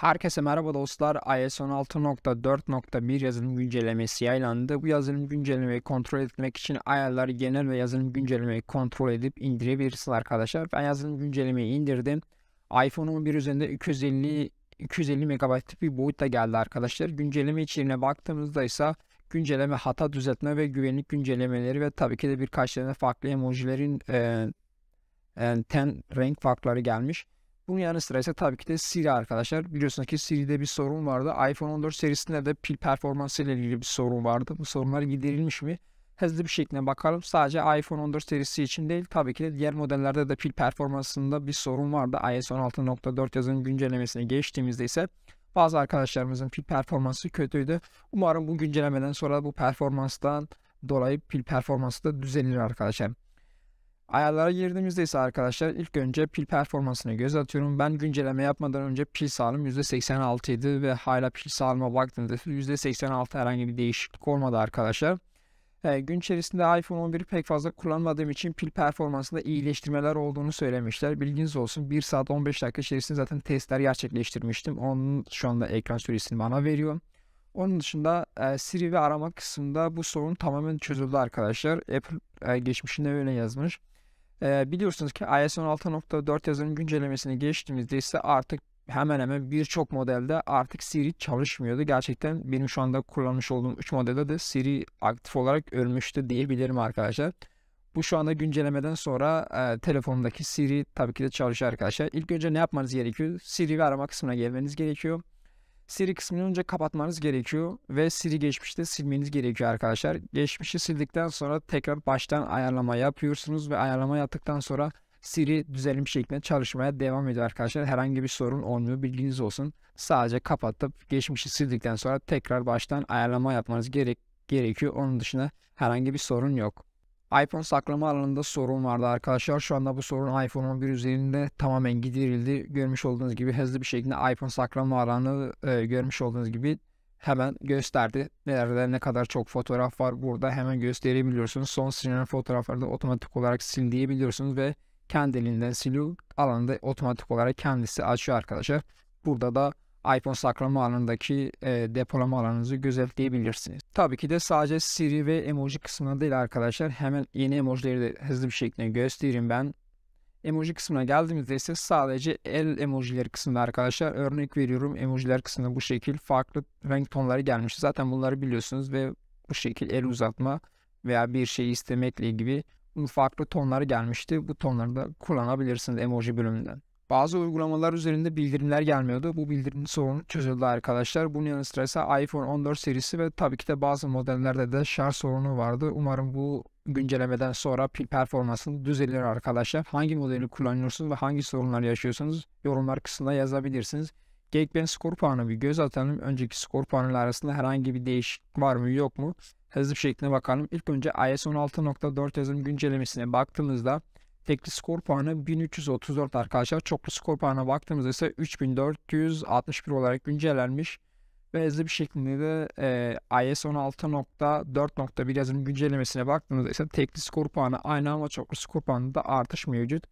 Herkese merhaba dostlar. iOS 16.4.1 yazılım güncellemesi yaylandı. Bu yazılım güncellemeyi kontrol etmek için Ayarlar genel ve yazılım güncellemeyi kontrol edip indirebilirsiniz arkadaşlar. Ben yazılım güncellemeyi indirdim. iPhone 11 üzerinde 250 250 MB'lık bir boyutta geldi arkadaşlar. Güncelleme içeriğine baktığımızda ise güncelleme hata düzeltme ve güvenlik güncellemeleri ve tabii ki de birkaç tane farklı emojilerin e, e, ten renk farkları gelmiş. Bunun yanı sıra ise tabii ki de Siri arkadaşlar. Biliyorsunuz ki Siri'de bir sorun vardı. iPhone 14 serisinde de pil performansı ile ilgili bir sorun vardı. Bu sorunlar giderilmiş mi? Hızlı bir şekilde bakalım. Sadece iPhone 14 serisi için değil. Tabii ki de diğer modellerde de pil performansında bir sorun vardı. iOS 16.4 yazının güncellemesine geçtiğimizde ise bazı arkadaşlarımızın pil performansı kötüydü. Umarım bu güncellemeden sonra bu performanstan dolayı pil performansı da düzelir arkadaşlar. Ayarlara girdiğimizde ise arkadaşlar ilk önce pil performansını göz atıyorum. Ben güncelleme yapmadan önce pil sağlığım %86 idi ve hala pil sağlığıma baktığımda %86 herhangi bir değişiklik olmadı arkadaşlar. E, gün içerisinde iPhone 11'i pek fazla kullanmadığım için pil performansında iyileştirmeler olduğunu söylemişler. Bilginiz olsun 1 saat 15 dakika içerisinde zaten testler gerçekleştirmiştim. Onun şu anda ekran süresini bana veriyor. Onun dışında e, Siri ve arama kısmında bu sorun tamamen çözüldü arkadaşlar. Apple e, geçmişinde öyle yazmış. E, biliyorsunuz ki iOS 16.4 yazılım güncellemesini geçtiğimizde ise artık hemen hemen birçok modelde artık Siri çalışmıyordu. Gerçekten benim şu anda kullanmış olduğum 3 modelde de Siri aktif olarak ölmüştü diyebilirim arkadaşlar. Bu şu anda güncellemeden sonra e, telefonundaki Siri tabii ki de çalışıyor arkadaşlar. İlk önce ne yapmanız gerekiyor? Siri ve arama kısmına gelmeniz gerekiyor. Siri kısmını önce kapatmanız gerekiyor ve Siri geçmişte silmeniz gerekiyor arkadaşlar. Geçmişi sildikten sonra tekrar baştan ayarlama yapıyorsunuz ve ayarlama yaptıktan sonra Siri düzelim şekilde çalışmaya devam ediyor arkadaşlar. Herhangi bir sorun olmuyor bilginiz olsun. Sadece kapatıp geçmişi sildikten sonra tekrar baştan ayarlama yapmanız gerek gerekiyor. Onun dışında herhangi bir sorun yok iPhone saklama alanında sorun vardı arkadaşlar. Şu anda bu sorun iPhone 11 üzerinde tamamen giderildi. Görmüş olduğunuz gibi hızlı bir şekilde iPhone saklama alanı e, görmüş olduğunuz gibi hemen gösterdi. Nerede ne kadar çok fotoğraf var burada hemen gösterebiliyorsunuz. Son silinen fotoğrafları da otomatik olarak sil diyebiliyorsunuz ve kendiliğinden siliyor. Alanda otomatik olarak kendisi açıyor arkadaşlar. Burada da iPhone saklama alanındaki e, depolama alanınızı gözetleyebilirsiniz. Tabii ki de sadece Siri ve emoji kısmına değil arkadaşlar. Hemen yeni emojileri de hızlı bir şekilde göstereyim ben. Emoji kısmına geldiğimizde ise sadece el emojileri kısmında arkadaşlar örnek veriyorum emojiler kısmında bu şekil farklı renk tonları gelmiş. Zaten bunları biliyorsunuz ve bu şekil el uzatma veya bir şey istemekle gibi farklı tonları gelmişti. Bu tonları da kullanabilirsiniz emoji bölümünden. Bazı uygulamalar üzerinde bildirimler gelmiyordu. Bu bildirim sorunu çözüldü arkadaşlar. Bunun yanı sıra ise iPhone 14 serisi ve tabii ki de bazı modellerde de şarj sorunu vardı. Umarım bu güncellemeden sonra pil performansını düzelir arkadaşlar. Hangi modeli kullanıyorsunuz ve hangi sorunlar yaşıyorsunuz yorumlar kısmına yazabilirsiniz. Geekbench skor puanı bir göz atalım. Önceki skor puanları arasında herhangi bir değişik var mı yok mu? Hızlı bir şekilde bakalım. İlk önce iOS 16.4 yazılım güncellemesine baktığımızda Tekli skor puanı 1334 arkadaşlar. Çoklu skor puanına baktığımızda ise 3461 olarak güncellenmiş. Ve hızlı bir şekilde de e, IS 16.4.1 yazının güncellemesine baktığımızda ise tekli skor puanı aynı ama çoklu skor puanında artış mevcut.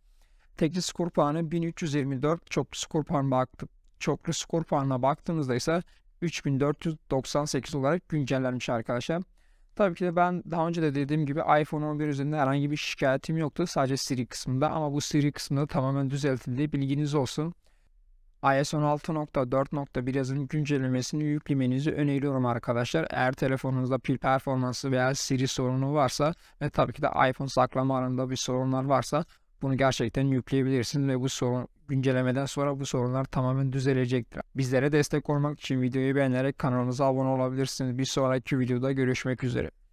Tekli skor puanı 1324, çoklu skor puanına baktık. Çoklu skor puanına baktığımızda ise 3498 olarak güncellenmiş arkadaşlar. Tabii ki de ben daha önce de dediğim gibi iPhone 11 üzerinde herhangi bir şikayetim yoktu. Sadece Siri kısmında ama bu Siri kısmında tamamen düzeltildi. Bilginiz olsun. iOS 16.4.1 yazılım güncellemesini yüklemenizi öneriyorum arkadaşlar. Eğer telefonunuzda pil performansı veya Siri sorunu varsa ve tabii ki de iPhone saklama alanında bir sorunlar varsa bunu gerçekten yükleyebilirsiniz ve bu sorun güncellemeden sonra bu sorunlar tamamen düzelecektir. Bizlere destek olmak için videoyu beğenerek kanalımıza abone olabilirsiniz. Bir sonraki videoda görüşmek üzere.